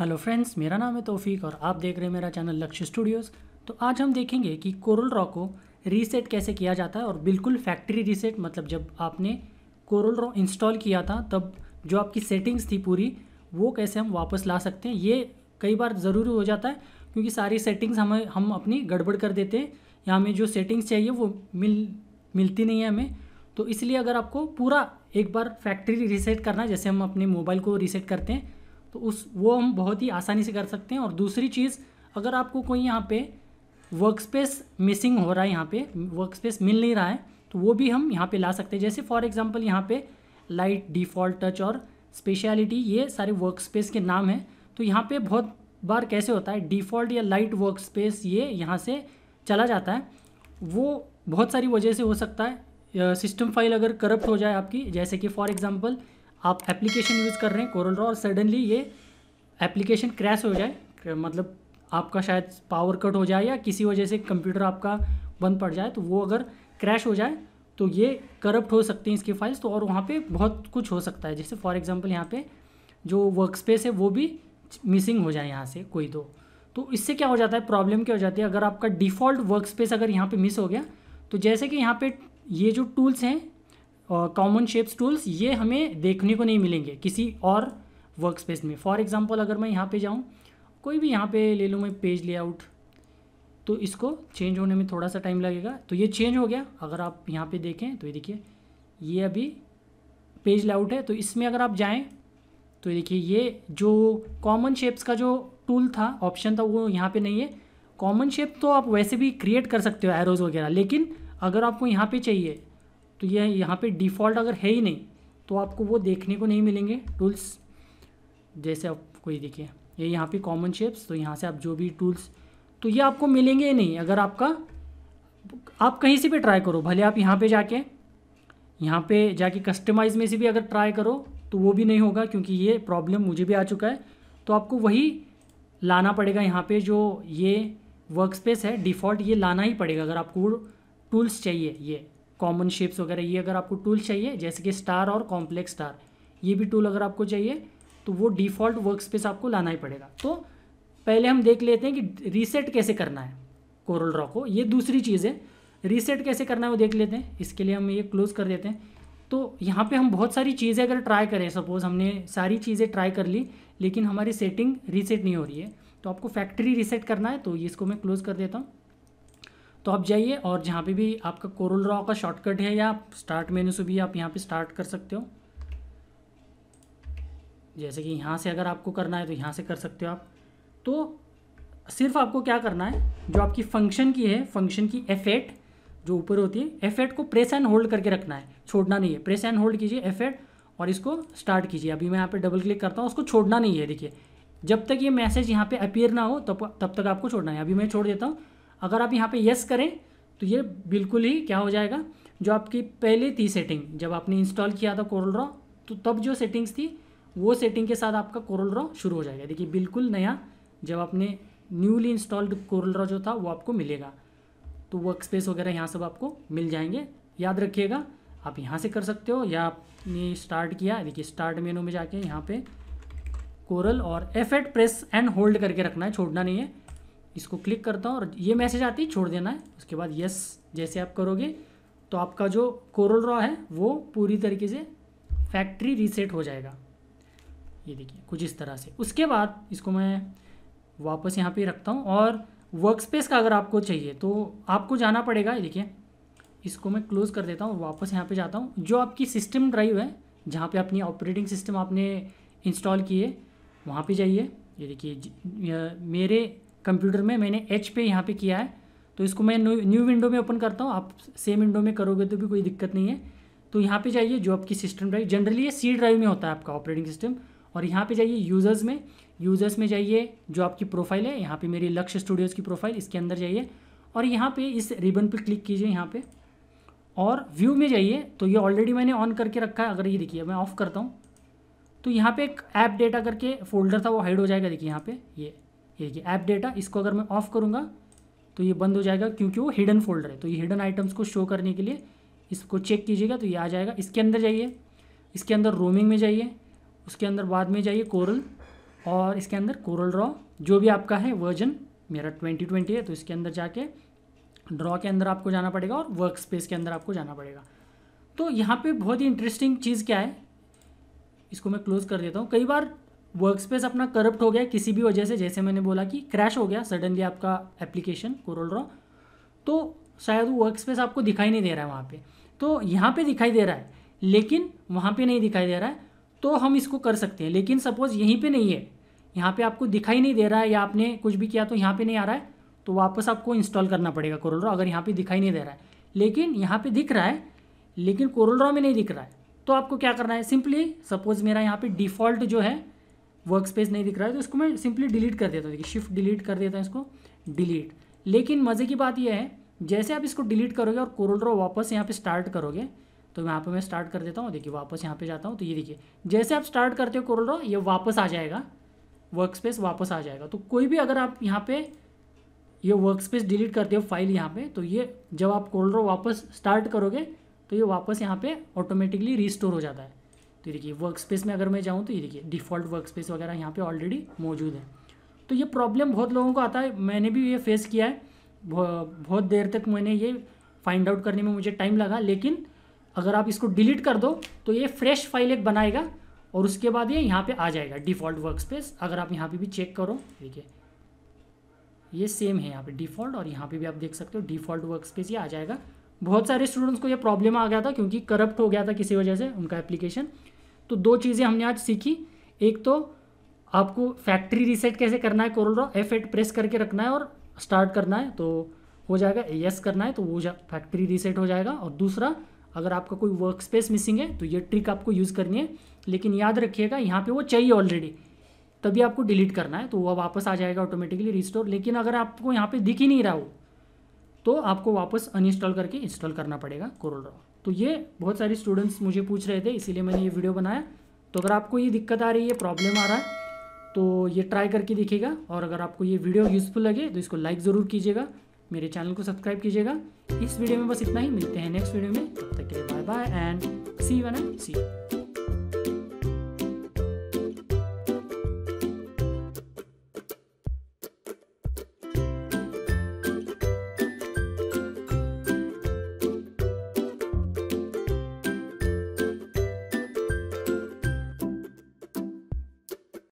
hello friends मेरा नाम है तोफीक और आप देख रहे हैं मेरा चैनल लक्ष्य स्टूडियोज़ तो आज हम देखेंगे कि कोरल रॉ को रीसेट कैसे किया जाता है और बिल्कुल फैक्ट्री रीसेट मतलब जब आपने कोरल रॉ इंस्टॉल किया था तब जो आपकी सेटिंग्स थी पूरी वो कैसे हम वापस ला सकते हैं ये कई बार ज़रूरी हो जाता है क्योंकि सारी सेटिंग्स हमें हम अपनी गड़बड़ कर देते हैं या हमें जो सेटिंग्स चाहिए वो मिल मिलती नहीं है हमें तो इसलिए अगर आपको पूरा एक बार फैक्ट्री रीसेट करना जैसे हम अपने मोबाइल को रीसेट करते हैं तो उस वो हम बहुत ही आसानी से कर सकते हैं और दूसरी चीज़ अगर आपको कोई यहाँ पे वर्क स्पेस मिसिंग हो रहा है यहाँ पे वर्क स्पेस मिल नहीं रहा है तो वो भी हम यहाँ पे ला सकते हैं जैसे फॉर एग्जांपल यहाँ पे लाइट डिफ़ॉल्ट टच और स्पेशलिटी ये सारे वर्क स्पेस के नाम हैं तो यहाँ पे बहुत बार कैसे होता है डिफ़ॉल्ट या लाइट वर्क स्पेस ये यहाँ से चला जाता है वो बहुत सारी वजह से हो सकता है सिस्टम फाइल अगर करप्ट हो जाए आपकी जैसे कि फॉर एग्जांपल आप एप्लीकेशन यूज़ कर रहे हैं कोरल रॉ और सडनली ये एप्लीकेशन क्रैश हो जाए मतलब आपका शायद पावर कट हो जाए या किसी वजह से कंप्यूटर आपका बंद पड़ जाए तो वो अगर क्रैश हो जाए तो ये करप्ट हो सकती हैं इसकी फाइल्स तो और वहाँ पर बहुत कुछ हो सकता है जैसे फॉर एग्ज़ाम्पल यहाँ पर जो वर्क स्पेस है वो भी मिसिंग हो जाए यहाँ से कोई दो तो इससे क्या हो जाता है प्रॉब्लम क्या हो जाती है अगर आपका डिफ़ॉल्ट वर्क स्पेस अगर यहाँ पे मिस हो गया तो जैसे कि यहाँ पे ये जो टूल्स हैं कॉमन शेप्स टूल्स ये हमें देखने को नहीं मिलेंगे किसी और वर्क स्पेस में फॉर एग्ज़ाम्पल अगर मैं यहाँ पे जाऊँ कोई भी यहाँ पे ले लूँ मैं पेज लेआउट तो इसको चेंज होने में थोड़ा सा टाइम लगेगा तो ये चेंज हो गया अगर आप यहाँ पे देखें तो ये देखिए ये अभी पेज लेआउट है तो इसमें अगर आप जाएँ तो देखिए ये जो कॉमन शेप्स का जो टूल था ऑप्शन था वो यहाँ पे नहीं है कॉमन शेप तो आप वैसे भी क्रिएट कर सकते हो एरोज़ वगैरह लेकिन अगर आपको यहाँ पे चाहिए तो ये यह यहाँ पे डिफ़ॉल्ट अगर है ही नहीं तो आपको वो देखने को नहीं मिलेंगे टूल्स जैसे आप कोई देखिए ये यहाँ पे कॉमन शेप्स तो यहाँ से आप जो भी टूल्स तो ये आपको मिलेंगे ही नहीं अगर आपका आप कहीं से भी ट्राई करो भले आप यहाँ पर जाके यहाँ पर जाके कस्टमाइज में से भी अगर ट्राई करो तो वो भी नहीं होगा क्योंकि ये प्रॉब्लम मुझे भी आ चुका है तो आपको वही लाना पड़ेगा यहाँ पे जो ये वर्क स्पेस है डिफ़ॉल्ट ये लाना ही पड़ेगा अगर आपको टूल्स चाहिए ये कॉमन शेप्स वगैरह ये अगर आपको टूल्स चाहिए जैसे कि स्टार और कॉम्प्लेक्स स्टार ये भी टूल अगर आपको चाहिए तो वो डिफ़ॉल्ट वर्क स्पेस आपको लाना ही पड़ेगा तो पहले हम देख लेते हैं कि रीसेट कैसे करना है कोरल रॉ को ये दूसरी चीज़ है रीसेट कैसे करना है वो देख लेते हैं इसके लिए हम ये क्लोज़ कर देते हैं तो यहाँ पे हम बहुत सारी चीज़ें अगर ट्राई करें सपोज़ हमने सारी चीज़ें ट्राई कर ली लेकिन हमारी सेटिंग रीसेट नहीं हो रही है तो आपको फैक्ट्री रिसेट करना है तो इसको मैं क्लोज़ कर देता हूँ तो आप जाइए और जहाँ पे भी आपका कोरल रॉ का शॉर्टकट है या स्टार्ट मेनू से भी आप यहाँ पे स्टार्ट कर सकते हो जैसे कि यहाँ से अगर आपको करना है तो यहाँ से कर सकते हो आप तो सिर्फ आपको क्या करना है जो आपकी फंक्शन की है फंक्शन की एफ एट जो ऊपर होती है एफ एट को प्रेस एंड होल्ड करके रखना है छोड़ना नहीं है प्रेस एंड होल्ड कीजिए एफ एट और इसको स्टार्ट कीजिए अभी मैं यहाँ पे डबल क्लिक करता हूँ उसको छोड़ना नहीं है देखिए जब तक ये मैसेज यहाँ पे अपीयर ना हो तब तब तक आपको छोड़ना है अभी मैं छोड़ देता हूँ अगर आप यहाँ पे यस करें तो ये बिल्कुल ही क्या हो जाएगा जो आपकी पहले थी सेटिंग जब आपने इंस्टॉल किया था कोरल रॉ तो तब जो सेटिंग्स थी वो सेटिंग के साथ आपका कोरल रॉ शुरू हो जाएगा देखिए बिल्कुल नया जब आपने न्यूली इंस्टॉल्ड कोरल रॉ जो था वो आपको मिलेगा तो वर्क स्पेस वगैरह यहाँ सब आपको मिल जाएंगे याद रखिएगा आप यहाँ से कर सकते हो या आपने स्टार्ट किया देखिए स्टार्ट मेनू में जाके यहाँ पे कोरल और F eight press and hold करके रखना है छोड़ना नहीं है इसको क्लिक करता हूँ और ये मैसेज आती है छोड़ देना है उसके बाद यस जैसे आप करोगे तो आपका जो कोरल रॉ है वो पूरी तरीके से फैक्ट्री रीसेट हो जाएगा ये देखिए कुछ इस तरह से उसके बाद इसको मैं वापस यहाँ पे रखता हूँ और वर्क स्पेस का अगर आपको चाहिए तो आपको जाना पड़ेगा ये देखिए इसको मैं क्लोज़ कर देता हूँ वापस यहाँ पे जाता हूँ जो आपकी सिस्टम ड्राइव है जहाँ पे अपनी ऑपरेटिंग सिस्टम आपने इंस्टॉल किए है वहाँ पे जाइए ये देखिए मेरे कंप्यूटर में मैंने एच पे यहाँ पे किया है तो इसको मैं न्यू विंडो में ओपन करता हूँ आप सेम विंडो में करोगे तो भी कोई दिक्कत नहीं है तो यहाँ पे जाइए जो आपकी सिस्टम ड्राइव जनरली ये सी ड्राइव में होता है आपका ऑपरेटिंग सिस्टम और यहाँ पर जाइए यूज़र्स में यूज़र्स में जाइए जो आपकी प्रोफाइल है यहाँ पर मेरी लक्ष्य स्टूडियोज़ की प्रोफाइल इसके अंदर जाइए और यहाँ पर इस रिबन पर क्लिक कीजिए यहाँ पर और व्यू में जाइए तो ये ऑलरेडी मैंने ऑन करके रखा है अगर ये देखिए मैं ऑफ़ करता हूँ तो यहाँ पे एक ऐप डेटा करके फोल्डर था वो हाइड हो जाएगा देखिए यहाँ पे ये ये देखिए ऐप डेटा इसको अगर मैं ऑफ़ करूँगा तो ये बंद हो जाएगा क्योंकि वो हिडन फोल्डर है तो ये हिडन आइटम्स को शो करने के लिए इसको चेक कीजिएगा तो ये आ जाएगा इसके अंदर जाइए इसके अंदर रोमिंग में जाइए उसके अंदर बाद में जाइए कोरल और इसके अंदर कोरल ड्रॉ जो भी आपका है वर्जन मेरा ट्वेंटी ट्वेंटी है तो इसके अंदर जाके ड्रॉ के अंदर आपको जाना पड़ेगा और वर्क स्पेस के अंदर आपको जाना पड़ेगा तो यहाँ पर बहुत ही इंटरेस्टिंग चीज़ क्या है इसको मैं क्लोज़ कर देता हूँ कई बार वर्क स्पेस अपना करप्ट हो गया किसी भी वजह से जैसे मैंने बोला कि क्रैश हो गया सडनली आपका एप्लीकेशन कोरल रॉ तो शायद वो वर्क स्पेस आपको दिखाई नहीं दे रहा है वहाँ पे तो यहाँ पे दिखाई दे रहा है लेकिन वहाँ पे नहीं दिखाई दे रहा है तो हम इसको कर सकते हैं लेकिन सपोज़ यहीं पे नहीं है यहाँ पे आपको दिखाई नहीं दे रहा है या आपने कुछ भी किया तो यहाँ पे नहीं आ रहा है तो वापस आपको इंस्टॉल करना पड़ेगा कोरल रॉ अगर यहाँ पे दिखाई नहीं दे रहा है लेकिन यहाँ पे दिख रहा है लेकिन कोरल रॉ में नहीं दिख रहा है तो आपको क्या करना है सिंपली सपोज मेरा यहाँ पे डिफ़ॉल्ट जो है वर्क स्पेस नहीं दिख रहा है तो इसको मैं सिंपली डिलीट कर देता हूँ देखिए शिफ्ट डिलीट कर देता हूँ इसको डिलीट लेकिन मज़े की बात यह है जैसे आप इसको डिलीट करोगे और कोरोड्रो वापस यहाँ पे स्टार्ट करोगे तो यहाँ पे मैं स्टार्ट कर देता हूँ देखिए वापस यहाँ पे जाता हूँ तो ये देखिए जैसे आप स्टार्ट करते हो कोरोड्रो ये वापस आ जाएगा वर्क स्पेस वापस आ जाएगा तो कोई भी अगर आप यहाँ पे ये वर्क स्पेस डिलीट करते हो फाइल यहाँ पे तो ये जब आप कोरोड्रो वापस स्टार्ट करोगे तो ये वापस यहाँ पे ऑटोमेटिकली रिस्टोर हो जाता है तो देखिए वर्क स्पेस में अगर मैं जाऊँ तो ये देखिए डिफ़ॉल्ट वर्क स्पेस वगैरह यहाँ पे ऑलरेडी मौजूद है तो ये प्रॉब्लम बहुत लोगों को आता है मैंने भी ये फेस किया है बहुत देर तक मैंने ये फाइंड आउट करने में मुझे टाइम लगा लेकिन अगर आप इसको डिलीट कर दो तो ये फ्रेश फाइल एक बनाएगा और उसके बाद ये यहाँ पर आ जाएगा डिफ़ॉल्ट वर्क स्पेस अगर आप यहाँ पर भी चेक करो देखिए ये सेम है यहाँ पे डिफ़ॉल्ट और यहाँ पे भी आप देख सकते हो डिफ़ॉल्ट वर्क स्पेस ये आ जाएगा बहुत सारे स्टूडेंट्स को ये प्रॉब्लम आ गया था क्योंकि करप्ट हो गया था किसी वजह से उनका एप्लीकेशन तो दो चीज़ें हमने आज सीखी एक तो आपको फैक्ट्री रीसेट कैसे करना है Corel Draw F eight press करके रखना है और स्टार्ट करना है तो हो जाएगा यस करना है तो वो फैक्ट्री रीसेट हो जाएगा और दूसरा अगर आपका कोई वर्क स्पेस मिसिंग है तो ये ट्रिक आपको यूज़ करनी है लेकिन याद रखिएगा यहाँ पे वो चाहिए ऑलरेडी तभी आपको डिलीट करना है तो वह वापस आ जाएगा ऑटोमेटिकली रिस्टोर लेकिन अगर आपको यहाँ पे दिख ही नहीं रहा वो तो आपको वापस अनइंस्टॉल करके इंस्टॉल करना पड़ेगा कोरल ड्रॉ तो ये बहुत सारे स्टूडेंट्स मुझे पूछ रहे थे इसीलिए मैंने ये वीडियो बनाया तो अगर आपको ये दिक्कत आ रही है प्रॉब्लम आ रहा है तो ये ट्राई करके देखिएगा और अगर आपको ये वीडियो यूज़फुल लगे तो इसको लाइक ज़रूर कीजिएगा मेरे चैनल को सब्सक्राइब कीजिएगा इस वीडियो में बस इतना ही मिलते हैं नेक्स्ट वीडियो में तब तक के लिए bye bye and see one and C